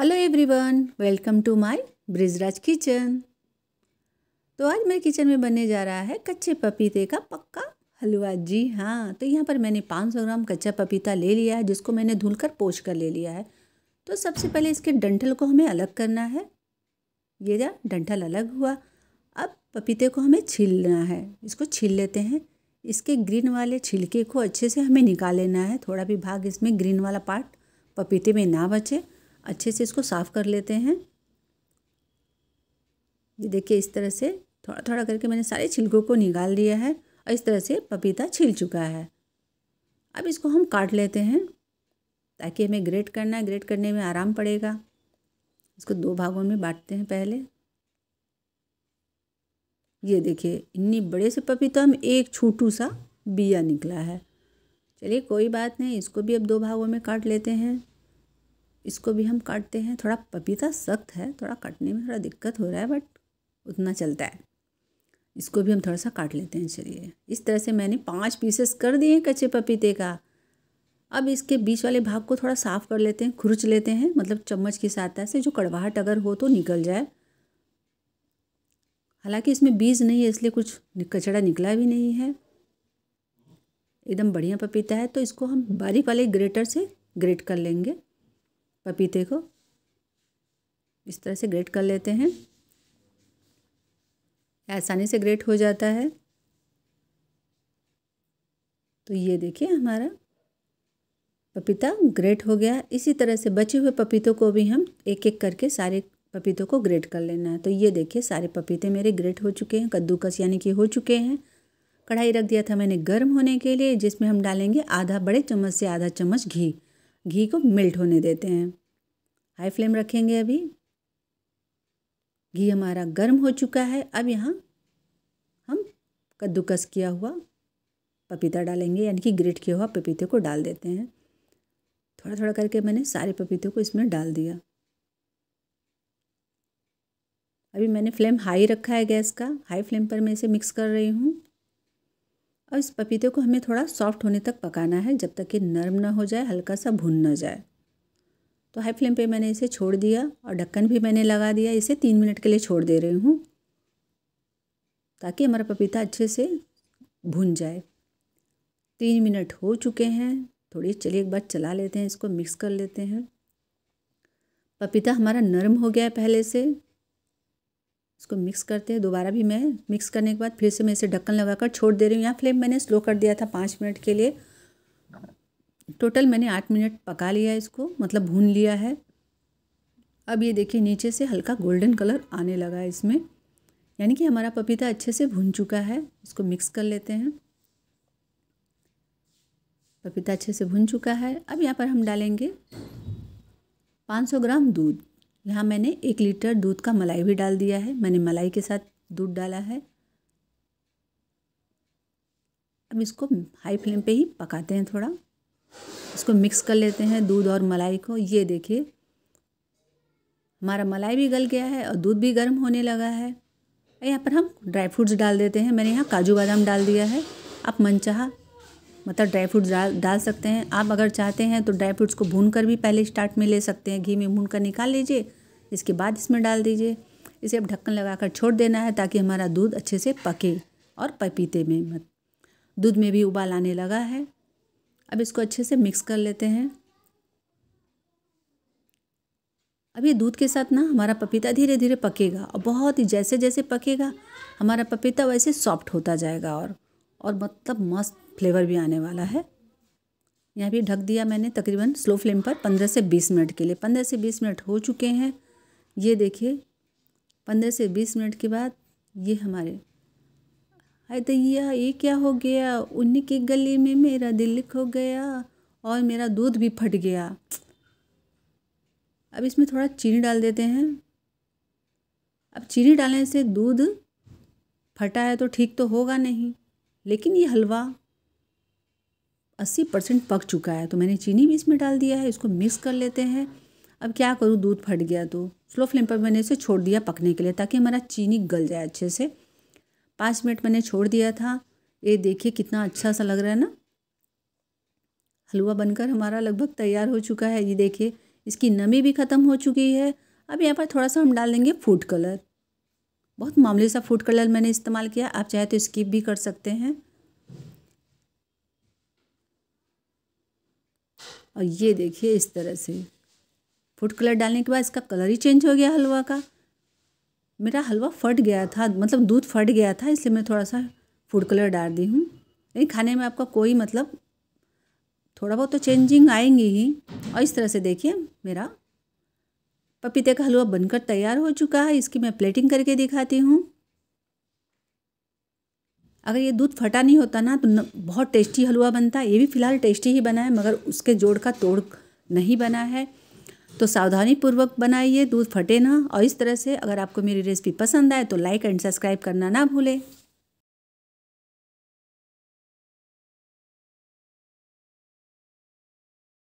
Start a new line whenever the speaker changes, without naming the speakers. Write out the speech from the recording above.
hello everyone welcome to my Brijraj kitchen तो आज मेरे किचन में बनने जा रहा है कच्चे पपीते का पक्का हलवा जी हाँ तो यहाँ पर मैंने 500 ग्राम कच्चा पपीता ले लिया है जिसको मैंने धुल कर पोछ कर ले लिया है तो सबसे पहले इसके डंठल को हमें अलग करना है ये जा डंठल अलग हुआ अब पपीते को हमें छीलना है इसको छील लेते हैं इसके ग्रीन वाले छिलके को अच्छे से हमें निकाल लेना है थोड़ा भी भाग इसमें ग्रीन वाला पार्ट पपीते में ना बचे अच्छे से इसको साफ़ कर लेते हैं ये देखिए इस तरह से थोड़ा थोड़ा करके मैंने सारे छिलकों को निकाल दिया है और इस तरह से पपीता छिल चुका है अब इसको हम काट लेते हैं ताकि हमें ग्रेट करना है ग्रेट करने में आराम पड़ेगा इसको दो भागों में बांटते हैं पहले ये देखिए इतनी बड़े से पपीता में एक छोटू सा बिया निकला है चलिए कोई बात नहीं इसको भी अब दो भागों में काट लेते हैं इसको भी हम काटते हैं थोड़ा पपीता सख्त है थोड़ा काटने में थोड़ा दिक्कत हो रहा है बट उतना चलता है इसको भी हम थोड़ा सा काट लेते हैं चलिए इस तरह से मैंने पाँच पीसेस कर दिए कच्चे पपीते का अब इसके बीच वाले भाग को थोड़ा साफ़ कर लेते हैं खुरच लेते हैं मतलब चम्मच के साथ ऐसे जो कड़वाहट अगर हो तो निकल जाए हालांकि इसमें बीज नहीं है इसलिए कुछ कचड़ा निकला भी नहीं है एकदम बढ़िया पपीता है तो इसको हम बारीक वाले ग्रेटर से ग्रेट कर लेंगे पपीते को इस तरह से ग्रेट कर लेते हैं आसानी से ग्रेट हो जाता है तो ये देखिए हमारा पपीता ग्रेट हो गया इसी तरह से बचे हुए पपीतों को भी हम एक एक करके सारे पपीतों को ग्रेट कर लेना है तो ये देखिए सारे पपीते मेरे ग्रेट हो चुके हैं कद्दूकस यानी कि हो चुके हैं कढ़ाई रख दिया था मैंने गर्म होने के लिए जिसमें हम डालेंगे आधा बड़े चम्मच से आधा चम्मच घी घी को मेल्ट होने देते हैं हाई फ्लेम रखेंगे अभी घी हमारा गर्म हो चुका है अब यहाँ हम कद्दूकस किया हुआ पपीता डालेंगे यानी कि ग्रेट किया हुआ पपीते को डाल देते हैं थोड़ा थोड़ा करके मैंने सारे पपीते को इसमें डाल दिया अभी मैंने फ्लेम हाई रखा है गैस का हाई फ्लेम पर मैं इसे मिक्स कर रही हूँ और इस पपीते को हमें थोड़ा सॉफ्ट होने तक पकाना है जब तक कि नरम ना हो जाए हल्का सा भुन ना जाए तो हाई फ्लेम पे मैंने इसे छोड़ दिया और ढक्कन भी मैंने लगा दिया इसे तीन मिनट के लिए छोड़ दे रही हूँ ताकि हमारा पपीता अच्छे से भुन जाए तीन मिनट हो चुके हैं थोड़ी चलिए एक बार चला लेते हैं इसको मिक्स कर लेते हैं पपीता हमारा नरम हो गया है पहले से इसको मिक्स करते हैं दोबारा भी मैं मिक्स करने के बाद फिर से मैं इसे ढक्कन लगाकर छोड़ दे रही हूँ यहाँ फ्लेम मैंने स्लो कर दिया था पाँच मिनट के लिए टोटल मैंने आठ मिनट पका लिया है इसको मतलब भून लिया है अब ये देखिए नीचे से हल्का गोल्डन कलर आने लगा है इसमें यानी कि हमारा पपीता अच्छे से भून चुका है इसको मिक्स कर लेते हैं पपीता अच्छे से भून चुका है अब यहाँ पर हम डालेंगे 500 ग्राम दूध यहाँ मैंने एक लीटर दूध का मलाई भी डाल दिया है मैंने मलाई के साथ दूध डाला है अब इसको हाई फ्लेम पे ही पकाते हैं थोड़ा इसको मिक्स कर लेते हैं दूध और मलाई को ये देखिए हमारा मलाई भी गल गया है और दूध भी गर्म होने लगा है यहाँ पर हम ड्राई फ्रूट्स डाल देते हैं मैंने यहाँ काजू बादाम डाल दिया है आप मनचाहा मतलब ड्राई फ्रूट्स डाल डाल सकते हैं आप अगर चाहते हैं तो ड्राई फ्रूट्स को भून कर भी पहले स्टार्ट में ले सकते हैं घी में भून कर निकाल लीजिए इसके बाद इसमें डाल दीजिए इसे अब ढक्कन लगाकर छोड़ देना है ताकि हमारा दूध अच्छे से पके और पपीते में मत दूध में भी उबाल आने लगा है अब इसको अच्छे से मिक्स कर लेते हैं अब ये दूध के साथ ना हमारा पपीता धीरे धीरे पकेगा और बहुत ही जैसे जैसे पकेगा हमारा पपीता वैसे सॉफ्ट होता जाएगा और और मतलब मस्त फ्लेवर भी आने वाला है यहाँ भी ढक दिया मैंने तकरीबन स्लो फ्लेम पर पंद्रह से बीस मिनट के लिए पंद्रह से बीस मिनट हो चुके हैं ये देखिए पंद्रह से बीस मिनट के बाद ये हमारे हाय दैया ये क्या हो गया उन्हीं के गले में मेरा दिल खो गया और मेरा दूध भी फट गया अब इसमें थोड़ा चीनी डाल देते हैं अब चीनी डालने से दूध फटा है तो ठीक तो होगा नहीं लेकिन ये हलवा अस्सी परसेंट पक चुका है तो मैंने चीनी भी इसमें डाल दिया है इसको मिक्स कर लेते हैं अब क्या करूँ दूध फट गया तो स्लो फ्लेम पर मैंने इसे छोड़ दिया पकने के लिए ताकि हमारा चीनी गल जाए अच्छे से पाँच मिनट मैंने छोड़ दिया था ये देखिए कितना अच्छा सा लग रहा है ना हलवा बनकर हमारा लगभग तैयार हो चुका है ये देखिए इसकी नमी भी ख़त्म हो चुकी है अब यहाँ पर थोड़ा सा हम डाल देंगे फूड कलर बहुत मामूली सा फूड कलर मैंने इस्तेमाल किया आप चाहे तो स्किप भी कर सकते हैं और ये देखिए इस तरह से फूड कलर डालने के बाद इसका कलर ही चेंज हो गया हलवा का मेरा हलवा फट गया था मतलब दूध फट गया था इसलिए मैं थोड़ा सा फूड कलर डाल दी हूँ नहीं खाने में आपका कोई मतलब थोड़ा बहुत तो चेंजिंग आएंगी ही और इस तरह से देखिए मेरा पपीते का हलवा बनकर तैयार हो चुका है इसकी मैं प्लेटिंग करके दिखाती हूँ अगर ये दूध फटा नहीं होता ना तो न, बहुत टेस्टी हलवा बनता है ये भी फ़िलहाल टेस्टी ही बना है मगर उसके जोड़ का तोड़ नहीं बना है तो सावधानी पूर्वक बनाइए दूध फटे ना और इस तरह से अगर आपको मेरी रेसिपी पसंद आए तो लाइक एंड सब्सक्राइब करना ना भूलें